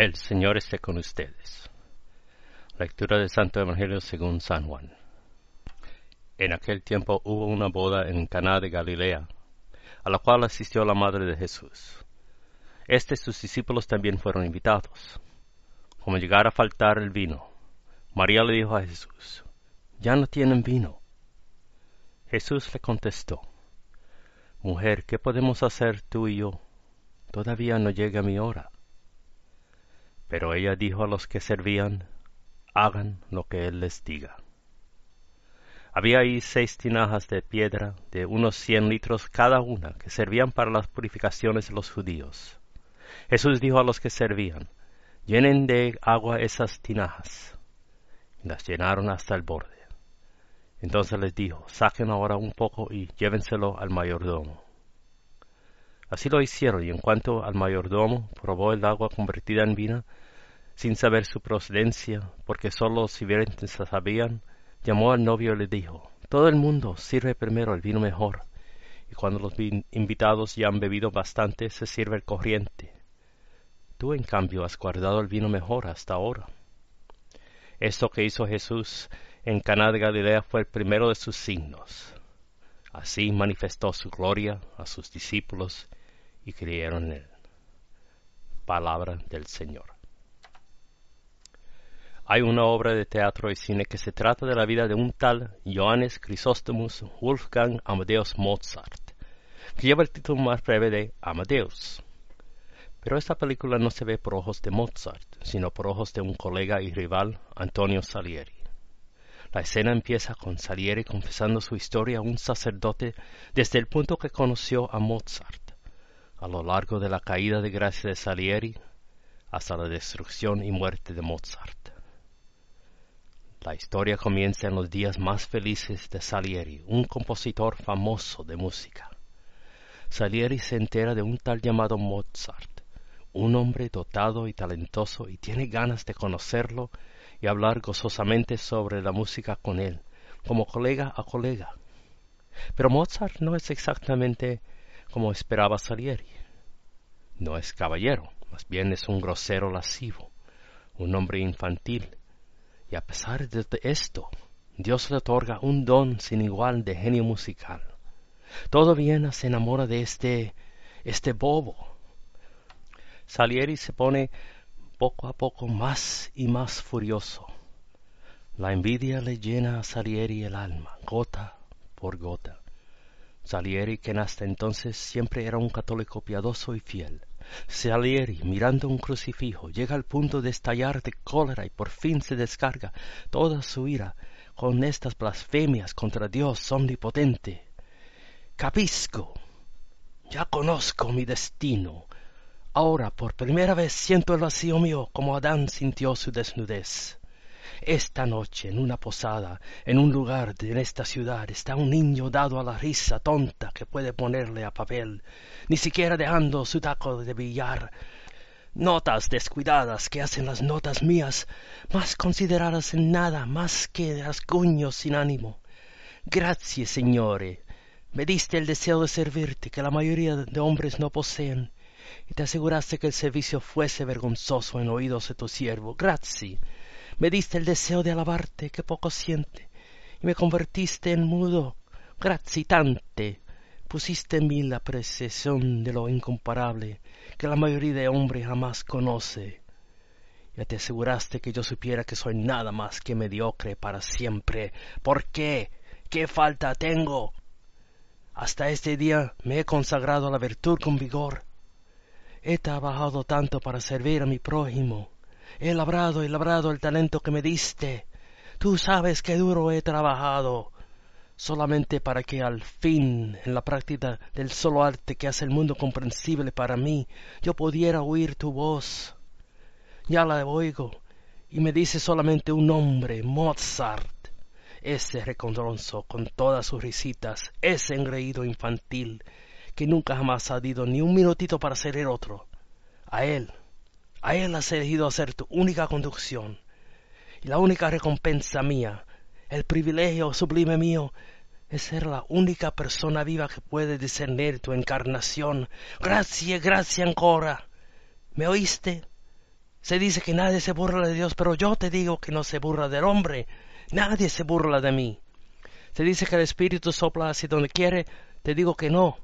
El Señor esté con ustedes. Lectura del Santo Evangelio según San Juan. En aquel tiempo hubo una boda en Caná de Galilea, a la cual asistió la madre de Jesús. Este sus discípulos también fueron invitados. Como llegara a faltar el vino, María le dijo a Jesús, Ya no tienen vino. Jesús le contestó, Mujer, ¿qué podemos hacer tú y yo? Todavía no llega mi hora. Pero ella dijo a los que servían, hagan lo que él les diga. Había ahí seis tinajas de piedra de unos cien litros cada una que servían para las purificaciones de los judíos. Jesús dijo a los que servían, llenen de agua esas tinajas. Y las llenaron hasta el borde. Entonces les dijo, saquen ahora un poco y llévenselo al mayordomo. Así lo hicieron y en cuanto al mayordomo probó el agua convertida en vino, sin saber su procedencia, porque sólo los sirvientes la sabían, llamó al novio y le dijo, Todo el mundo sirve primero el vino mejor, y cuando los invitados ya han bebido bastante, se sirve el corriente. Tú, en cambio, has guardado el vino mejor hasta ahora. Esto que hizo Jesús en Caná de Galilea fue el primero de sus signos. Así manifestó su gloria a sus discípulos y creyeron en él. Palabra del Señor. Hay una obra de teatro y cine que se trata de la vida de un tal Johannes Chrysostomus Wolfgang Amadeus Mozart, que lleva el título más breve de Amadeus. Pero esta película no se ve por ojos de Mozart, sino por ojos de un colega y rival, Antonio Salieri. La escena empieza con Salieri confesando su historia a un sacerdote desde el punto que conoció a Mozart a lo largo de la caída de gracia de Salieri hasta la destrucción y muerte de Mozart. La historia comienza en los días más felices de Salieri, un compositor famoso de música. Salieri se entera de un tal llamado Mozart, un hombre dotado y talentoso y tiene ganas de conocerlo y hablar gozosamente sobre la música con él, como colega a colega. Pero Mozart no es exactamente como esperaba Salieri. No es caballero, más bien es un grosero lascivo, un hombre infantil, y a pesar de esto, Dios le otorga un don sin igual de genio musical. Todo Viena se enamora de este, este bobo. Salieri se pone poco a poco más y más furioso. La envidia le llena a Salieri el alma, gota por gota. Salieri, quien hasta entonces siempre era un católico piadoso y fiel. Salieri, mirando un crucifijo, llega al punto de estallar de cólera y por fin se descarga toda su ira con estas blasfemias contra Dios omnipotente. Capisco. Ya conozco mi destino. Ahora por primera vez siento el vacío mío como Adán sintió su desnudez. Esta noche, en una posada, en un lugar de esta ciudad, está un niño dado a la risa tonta que puede ponerle a papel, ni siquiera dejando su taco de billar. Notas descuidadas que hacen las notas mías, más consideradas en nada más que rasguños sin ánimo. Gracias, señore. Me diste el deseo de servirte que la mayoría de hombres no poseen y te aseguraste que el servicio fuese vergonzoso en oídos de tu siervo. Gracias me diste el deseo de alabarte que poco siente, y me convertiste en mudo gracitante pusiste en mí la precesión de lo incomparable que la mayoría de hombres jamás conoce. Ya te aseguraste que yo supiera que soy nada más que mediocre para siempre. ¿Por qué? ¿Qué falta tengo? Hasta este día me he consagrado a la virtud con vigor. He trabajado tanto para servir a mi prójimo He labrado y labrado el talento que me diste. Tú sabes qué duro he trabajado, solamente para que al fin, en la práctica del solo arte que hace el mundo comprensible para mí, yo pudiera oír tu voz. Ya la oigo, y me dice solamente un nombre, Mozart. Ese recondroso con todas sus risitas, ese engreído infantil, que nunca jamás ha dado ni un minutito para ser el otro. A él a Él has elegido hacer tu única conducción y la única recompensa mía, el privilegio sublime mío, es ser la única persona viva que puede discernir tu encarnación. Gracias, gracias ancora. ¿Me oíste? Se dice que nadie se burla de Dios, pero yo te digo que no se burla del hombre. Nadie se burla de mí. Se dice que el Espíritu sopla hacia donde quiere, te digo que no.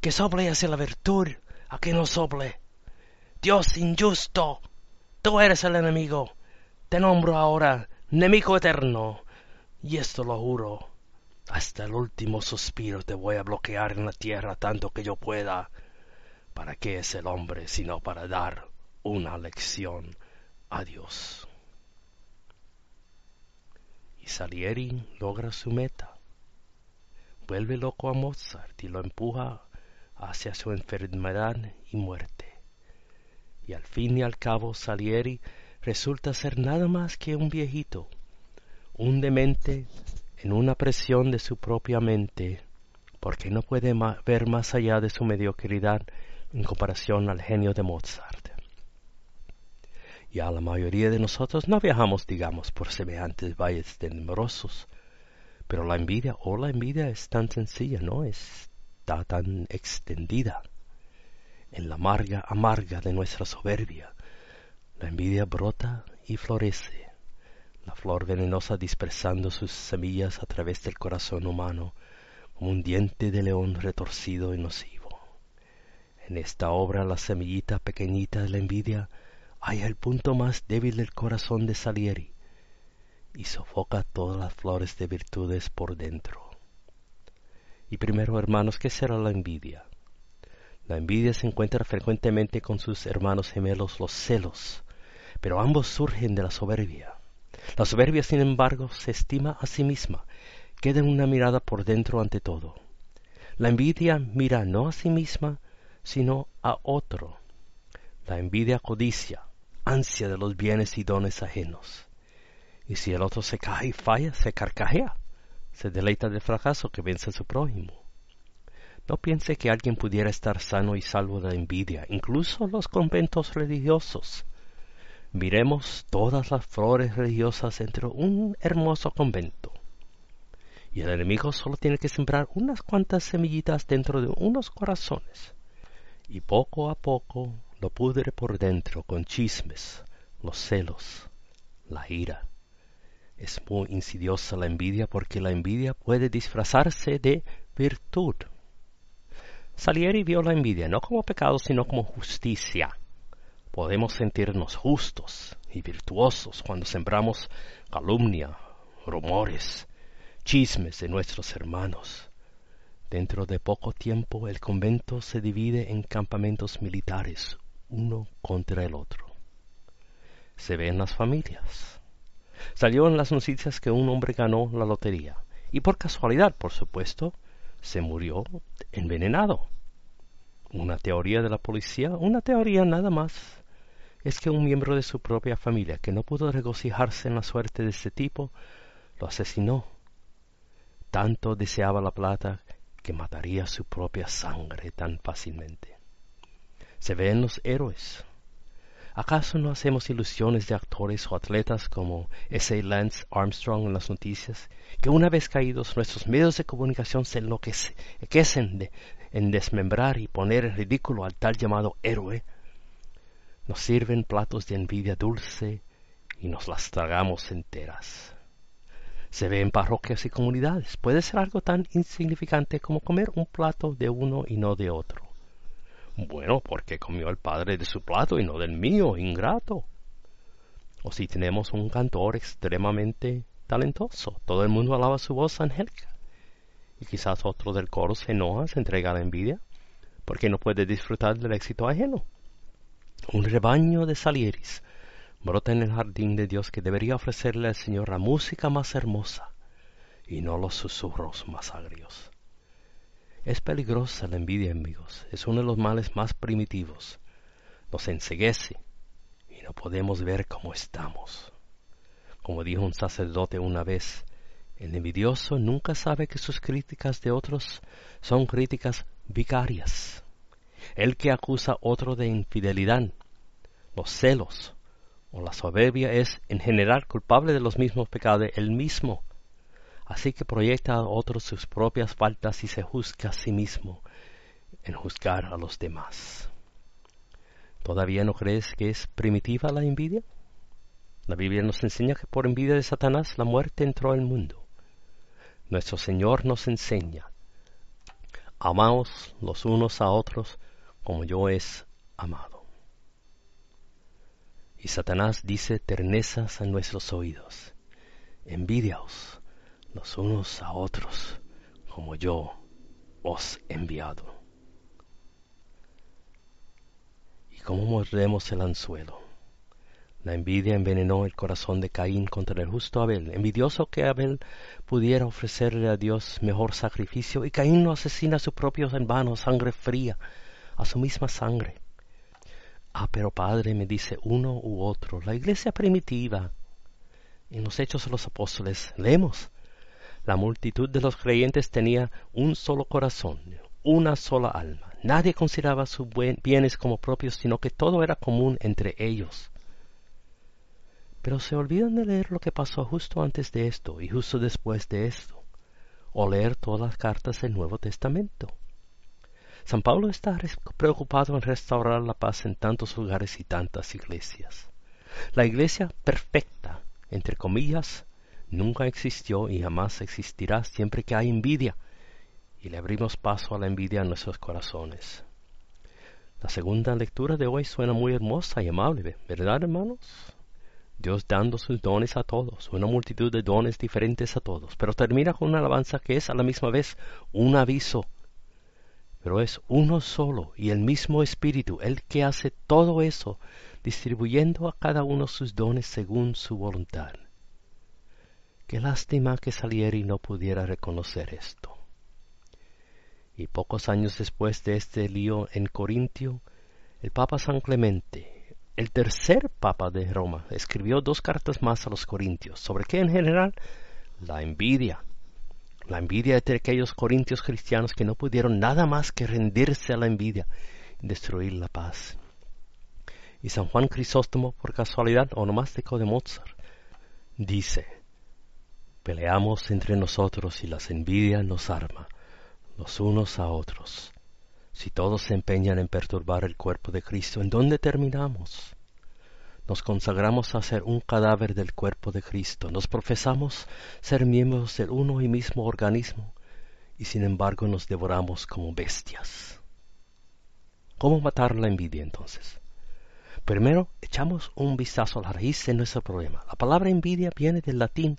Que sople hacia la virtud, a que no sople. Dios injusto, tú eres el enemigo. Te nombro ahora enemigo eterno. Y esto lo juro. Hasta el último suspiro te voy a bloquear en la tierra tanto que yo pueda. ¿Para qué es el hombre sino para dar una lección a Dios? Y Salieri logra su meta. Vuelve loco a Mozart y lo empuja hacia su enfermedad y muerte y al fin y al cabo Salieri resulta ser nada más que un viejito, un demente en una presión de su propia mente, porque no puede ver más allá de su mediocridad en comparación al genio de Mozart. Ya la mayoría de nosotros no viajamos, digamos, por semejantes valles temerosos, pero la envidia o la envidia es tan sencilla, ¿no? Está tan extendida en la amarga amarga de nuestra soberbia. La envidia brota y florece, la flor venenosa dispersando sus semillas a través del corazón humano como un diente de león retorcido y nocivo. En esta obra la semillita pequeñita de la envidia halla el punto más débil del corazón de Salieri y sofoca todas las flores de virtudes por dentro. Y primero, hermanos, ¿qué será la envidia? La envidia se encuentra frecuentemente con sus hermanos gemelos los celos, pero ambos surgen de la soberbia. La soberbia, sin embargo, se estima a sí misma, queda en una mirada por dentro ante todo. La envidia mira no a sí misma, sino a otro. La envidia codicia, ansia de los bienes y dones ajenos. Y si el otro se cae y falla, se carcajea, se deleita del fracaso que vence a su prójimo. No piense que alguien pudiera estar sano y salvo de envidia, incluso los conventos religiosos. Miremos todas las flores religiosas dentro de un hermoso convento. Y el enemigo solo tiene que sembrar unas cuantas semillitas dentro de unos corazones. Y poco a poco lo pudre por dentro con chismes, los celos, la ira. Es muy insidiosa la envidia porque la envidia puede disfrazarse de virtud. Salieri vio la envidia no como pecado, sino como justicia. Podemos sentirnos justos y virtuosos cuando sembramos calumnia, rumores, chismes de nuestros hermanos. Dentro de poco tiempo el convento se divide en campamentos militares, uno contra el otro. Se ve en las familias. Salió en las noticias que un hombre ganó la lotería, y por casualidad, por supuesto, se murió envenenado. Una teoría de la policía, una teoría nada más, es que un miembro de su propia familia, que no pudo regocijarse en la suerte de este tipo, lo asesinó. Tanto deseaba la plata que mataría su propia sangre tan fácilmente. Se ven los héroes, ¿Acaso no hacemos ilusiones de actores o atletas como ese Lance Armstrong en las noticias, que una vez caídos nuestros medios de comunicación se enloquecen en desmembrar y poner en ridículo al tal llamado héroe? Nos sirven platos de envidia dulce y nos las tragamos enteras. Se ve en parroquias y comunidades. Puede ser algo tan insignificante como comer un plato de uno y no de otro. Bueno, porque comió el padre de su plato y no del mío, ingrato. O si tenemos un cantor extremadamente talentoso, todo el mundo alaba su voz angélica. Y quizás otro del coro se enoja, se entrega a la envidia, porque no puede disfrutar del éxito ajeno. Un rebaño de salieris brota en el jardín de Dios que debería ofrecerle al Señor la música más hermosa y no los susurros más agrios. Es peligrosa la envidia, amigos. Es uno de los males más primitivos. Nos enseguece y no podemos ver cómo estamos. Como dijo un sacerdote una vez, el envidioso nunca sabe que sus críticas de otros son críticas vicarias. El que acusa a otro de infidelidad, los celos o la soberbia es en general culpable de los mismos pecados el mismo Así que proyecta a otros sus propias faltas y se juzga a sí mismo en juzgar a los demás. ¿Todavía no crees que es primitiva la envidia? La Biblia nos enseña que por envidia de Satanás la muerte entró al mundo. Nuestro Señor nos enseña, amaos los unos a otros como yo es amado. Y Satanás dice ternezas a nuestros oídos, envidiaos unos a otros, como yo os enviado. ¿Y como mordemos el anzuelo? La envidia envenenó el corazón de Caín contra el justo Abel, envidioso que Abel pudiera ofrecerle a Dios mejor sacrificio, y Caín no asesina a sus propios vano, sangre fría, a su misma sangre. Ah, pero padre, me dice uno u otro, la iglesia primitiva. En los Hechos de los Apóstoles leemos la multitud de los creyentes tenía un solo corazón, una sola alma. Nadie consideraba sus bienes como propios, sino que todo era común entre ellos. Pero se olvidan de leer lo que pasó justo antes de esto y justo después de esto, o leer todas las cartas del Nuevo Testamento. San Pablo está preocupado en restaurar la paz en tantos lugares y tantas iglesias. La iglesia perfecta, entre comillas, nunca existió y jamás existirá siempre que hay envidia, y le abrimos paso a la envidia en nuestros corazones. La segunda lectura de hoy suena muy hermosa y amable, ¿verdad hermanos? Dios dando sus dones a todos, una multitud de dones diferentes a todos, pero termina con una alabanza que es a la misma vez un aviso. Pero es uno solo y el mismo Espíritu, el que hace todo eso, distribuyendo a cada uno sus dones según su voluntad. Qué lástima que Salieri no pudiera reconocer esto. Y pocos años después de este lío en Corintio, el Papa San Clemente, el tercer Papa de Roma, escribió dos cartas más a los Corintios, sobre qué en general la envidia, la envidia de aquellos corintios cristianos que no pudieron nada más que rendirse a la envidia y destruir la paz. Y San Juan Crisóstomo, por casualidad, onomástico de Mozart, dice, Peleamos entre nosotros y las envidia nos arma, los unos a otros. Si todos se empeñan en perturbar el cuerpo de Cristo, ¿en dónde terminamos? Nos consagramos a ser un cadáver del cuerpo de Cristo, nos profesamos ser miembros del uno y mismo organismo, y sin embargo nos devoramos como bestias. ¿Cómo matar la envidia entonces? Primero, echamos un vistazo a la raíz de nuestro problema. La palabra envidia viene del latín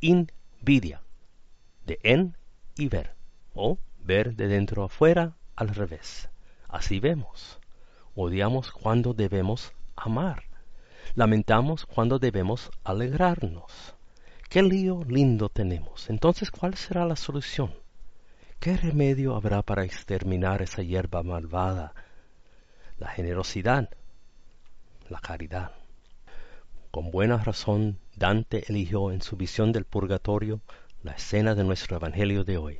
invidia, de en y ver, o ver de dentro afuera al revés. Así vemos. Odiamos cuando debemos amar. Lamentamos cuando debemos alegrarnos. Qué lío lindo tenemos. Entonces, ¿cuál será la solución? ¿Qué remedio habrá para exterminar esa hierba malvada? La generosidad, la caridad con buena razón Dante eligió en su visión del purgatorio la escena de nuestro Evangelio de hoy,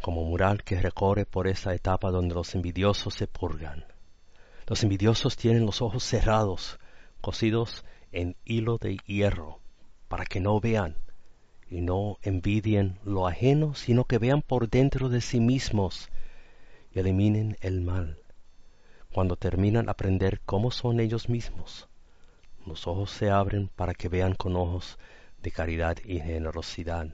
como mural que recorre por esa etapa donde los envidiosos se purgan. Los envidiosos tienen los ojos cerrados, cosidos en hilo de hierro, para que no vean y no envidien lo ajeno, sino que vean por dentro de sí mismos y eliminen el mal, cuando terminan aprender cómo son ellos mismos los ojos se abren para que vean con ojos de caridad y generosidad.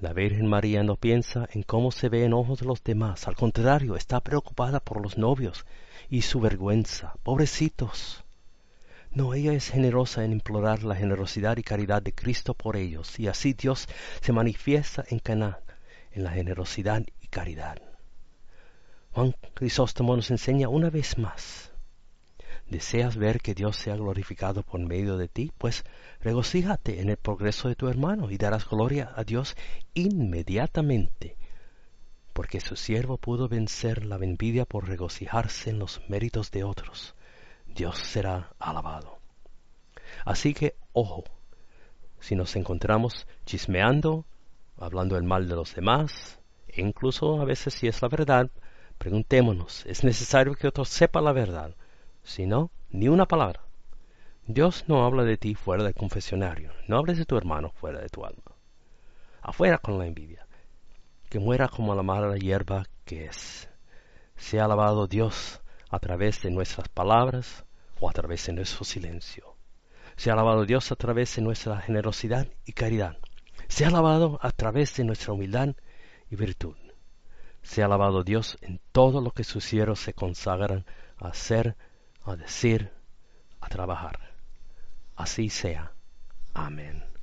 La Virgen María no piensa en cómo se ve en ojos de los demás, al contrario, está preocupada por los novios y su vergüenza. Pobrecitos. No, ella es generosa en implorar la generosidad y caridad de Cristo por ellos, y así Dios se manifiesta en Caná, en la generosidad y caridad. Juan Crisóstomo nos enseña una vez más deseas ver que Dios sea glorificado por medio de ti, pues regocíjate en el progreso de tu hermano y darás gloria a Dios inmediatamente, porque su siervo pudo vencer la envidia por regocijarse en los méritos de otros. Dios será alabado. Así que, ojo, si nos encontramos chismeando, hablando el mal de los demás, e incluso a veces si es la verdad, preguntémonos, ¿es necesario que otro sepa la verdad? Sino ni una palabra. Dios no habla de ti fuera del confesionario, no hables de tu hermano fuera de tu alma. Afuera con la envidia, que muera como la mala hierba que es. ha alabado Dios a través de nuestras palabras o a través de nuestro silencio. ha alabado Dios a través de nuestra generosidad y caridad. ha alabado a través de nuestra humildad y virtud. Se ha alabado Dios en todo lo que sus cielos se consagran a ser a decir, a trabajar. Así sea. Amén.